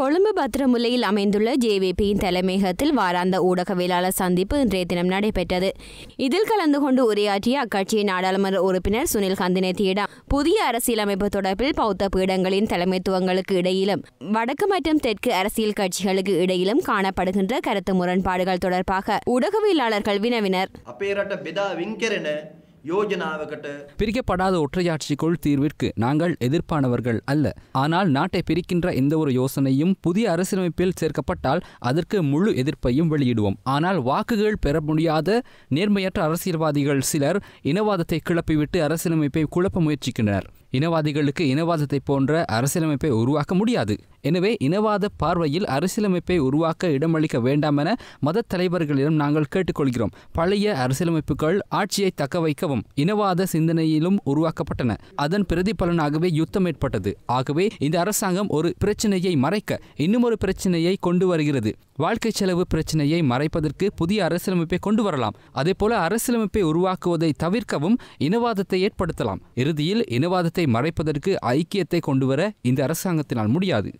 கொழும்பு பத்திரமுலையில் அமைந்துள்ள ஜேவிபியின் தலைமையகத்தில் வாராந்த ஊடகவியலாளர் சந்திப்பு இன்றைய தினம் நடைபெற்றது இதில் கலந்து கொண்டு உரையாற்றிய அக்கட்சியின் நாடாளுமன்ற உறுப்பினர் சுனில் கந்தினத்தியிடம் புதிய அரசியலமைப்பு தொடர்பில் பௌத்த பீடங்களின் தலைமைத்துவங்களுக்கு இடையிலும் வடக்கு மற்றும் தெற்கு அரசியல் கட்சிகளுக்கு இடையிலும் காணப்படுகின்ற கருத்து முரண்பாடுகள் தொடர்பாக ஊடகவியலாளர்கள் வினவினர் பிரிக்கப்படாத ஒற்றையாட்சிக்குள் தீர்விற்கு நாங்கள் எதிர்ப்பானவர்கள் அல்ல ஆனால் நாட்டை பிரிக்கின்ற எந்த ஒரு யோசனையும் புதிய அரசியலமைப்பில் சேர்க்கப்பட்டால் அதற்கு முழு எதிர்ப்பையும் வெளியிடுவோம் ஆனால் வாக்குகள் பெற முடியாத நேர்மையற்ற அரசியல்வாதிகள் சிலர் இனவாதத்தை கிளப்பிவிட்டு அரசியலமைப்பை குழப்ப முயற்சிக்கின்றனர் இனவாதிகளுக்கு இனவாதத்தை போன்ற அரசியலமைப்பை உருவாக்க முடியாது எனவே இனவாத பார்வையில் அரசியலமைப்பை உருவாக்க இடமளிக்க வேண்டாம் என மத தலைவர்களிடம் நாங்கள் கேட்டுக்கொள்கிறோம் பழைய அரசியலமைப்புகள் ஆட்சியை தக்க வைக்கவும் இனவாத சிந்தனையிலும் உருவாக்கப்பட்டன அதன் பிரதிபலனாகவே யுத்தம் ஏற்பட்டது ஆகவே இந்த அரசாங்கம் ஒரு பிரச்சனையை மறைக்க இன்னுமொரு பிரச்சனையை கொண்டு வருகிறது வாழ்க்கை செலவு பிரச்சனையை மறைப்பதற்கு புதிய அரசியலமைப்பை கொண்டு வரலாம் அதேபோல அரசியலமைப்பை உருவாக்குவதை தவிர்க்கவும் இனவாதத்தை ஏற்படுத்தலாம் இறுதியில் இனவாதத்தை மறைப்பதற்கு ஐக்கியத்தை கொண்டுவர இந்த அரசாங்கத்தினால் முடியாது